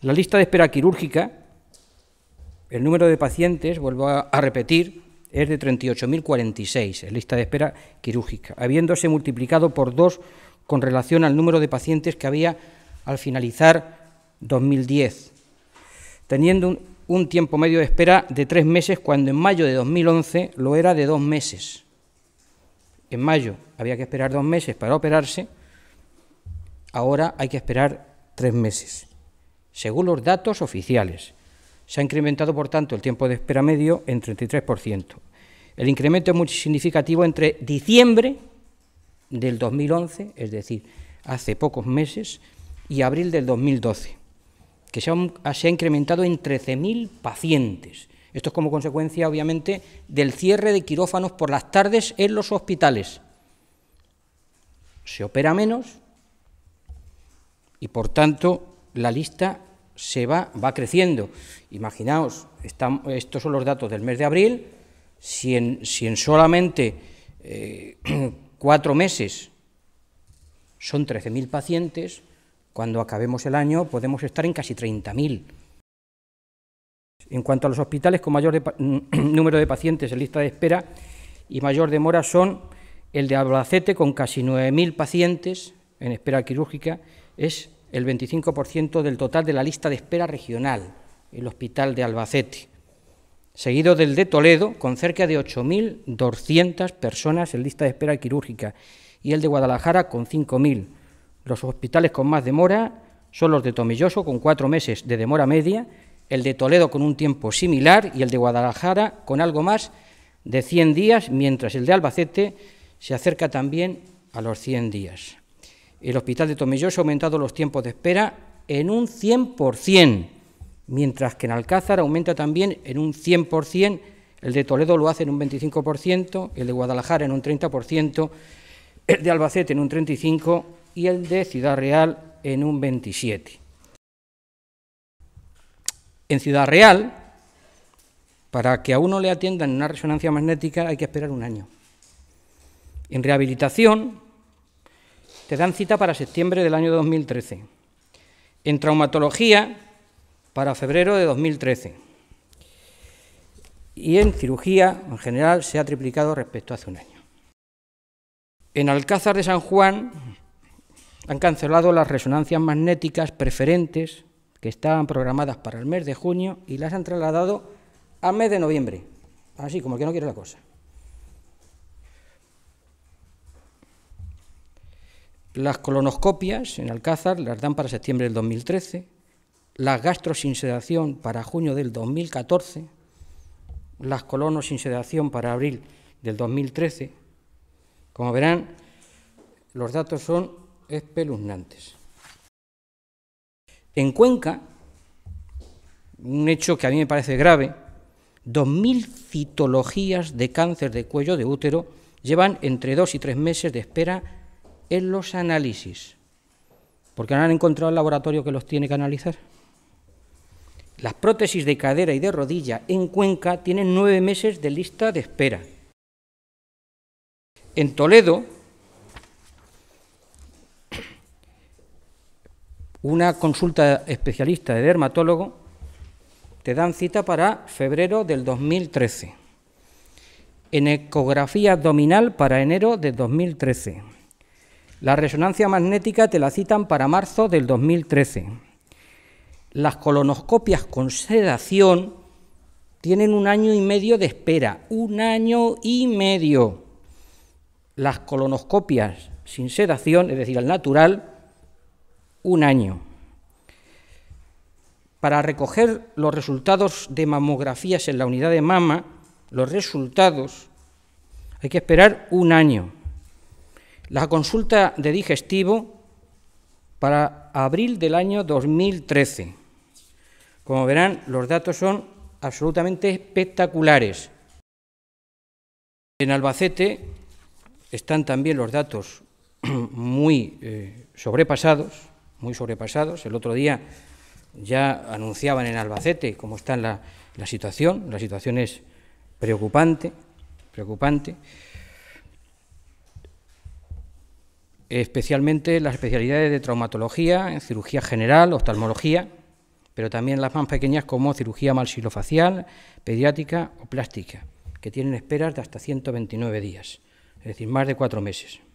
La lista de espera quirúrgica, el número de pacientes, vuelvo a repetir, es de 38.046, en lista de espera quirúrgica, habiéndose multiplicado por dos con relación al número de pacientes que había al finalizar 2010, teniendo un, un tiempo medio de espera de tres meses cuando en mayo de 2011 lo era de dos meses. En mayo había que esperar dos meses para operarse, ahora hay que esperar tres meses según los datos oficiales. Se ha incrementado, por tanto, el tiempo de espera medio en 33%. El incremento es muy significativo entre diciembre del 2011, es decir, hace pocos meses, y abril del 2012, que se ha, incrementado en 13.000 pacientes. Esto es como consecuencia, obviamente, del cierre de quirófanos por las tardes en los hospitales. Se opera menos y, por tanto, la lista se va, creciendo. Imaginaos, estos son los datos del mes de abril, si en, solamente eh, cuatro meses son 13.000 pacientes, cuando acabemos el año podemos estar en casi 30.000. En cuanto a los hospitales con mayor número de pacientes en lista de espera y mayor demora son el de Albacete con casi 9.000 pacientes en espera quirúrgica, es el 25% del total de la lista de espera regional, el Hospital de Albacete, seguido del de Toledo, con cerca de 8.200 personas en lista de espera quirúrgica, y el de Guadalajara con 5.000. Los hospitales con más demora son los de Tomelloso, con cuatro meses de demora media, el de Toledo con un tiempo similar y el de Guadalajara con algo más de 100 días, mientras el de Albacete se acerca también a los 100 días el hospital de Tomelloso ha aumentado los tiempos de espera en un 100%, mientras que en Alcázar aumenta también en un 100%, el de Toledo lo hace en un 25%, el de Guadalajara en un 30%, el de Albacete en un 35% y el de Ciudad Real en un 27%. En Ciudad Real, para que a uno le atiendan una resonancia magnética hay que esperar un año. En rehabilitación, te dan cita para septiembre del año 2013. En traumatología, para febrero de 2013. Y en cirugía, en general, se ha triplicado respecto a hace un año. En Alcázar de San Juan han cancelado las resonancias magnéticas preferentes que estaban programadas para el mes de junio y las han trasladado a mes de noviembre, así como que no quiere la cosa. Las colonoscopias en Alcázar las dan para septiembre del 2013, las gastro sedación para junio del 2014, las colonos sin sedación para abril del 2013. Como verán, los datos son espeluznantes. En Cuenca, un hecho que a mí me parece grave, 2.000 citologías de cáncer de cuello de útero llevan entre dos y tres meses de espera en los análisis, porque no han encontrado el laboratorio que los tiene que analizar. Las prótesis de cadera y de rodilla en Cuenca tienen nueve meses de lista de espera. En Toledo, una consulta especialista de dermatólogo te dan cita para febrero del 2013. En ecografía abdominal para enero de 2013 la resonancia magnética te la citan para marzo del 2013. Las colonoscopias con sedación tienen un año y medio de espera, un año y medio. Las colonoscopias sin sedación, es decir, al natural, un año. Para recoger los resultados de mamografías en la unidad de mama, los resultados, hay que esperar un año. La consulta de digestivo para abril del año 2013. Como verán, los datos son absolutamente espectaculares. En Albacete están también los datos muy eh, sobrepasados, muy sobrepasados. El otro día ya anunciaban en Albacete cómo está la, situación. La situación es preocupante, preocupante especialmente las especialidades de traumatología, cirugía general, oftalmología, pero también las más pequeñas como cirugía maxilofacial, pediátrica o plástica, que tienen esperas de hasta 129 días, es decir, más de cuatro meses.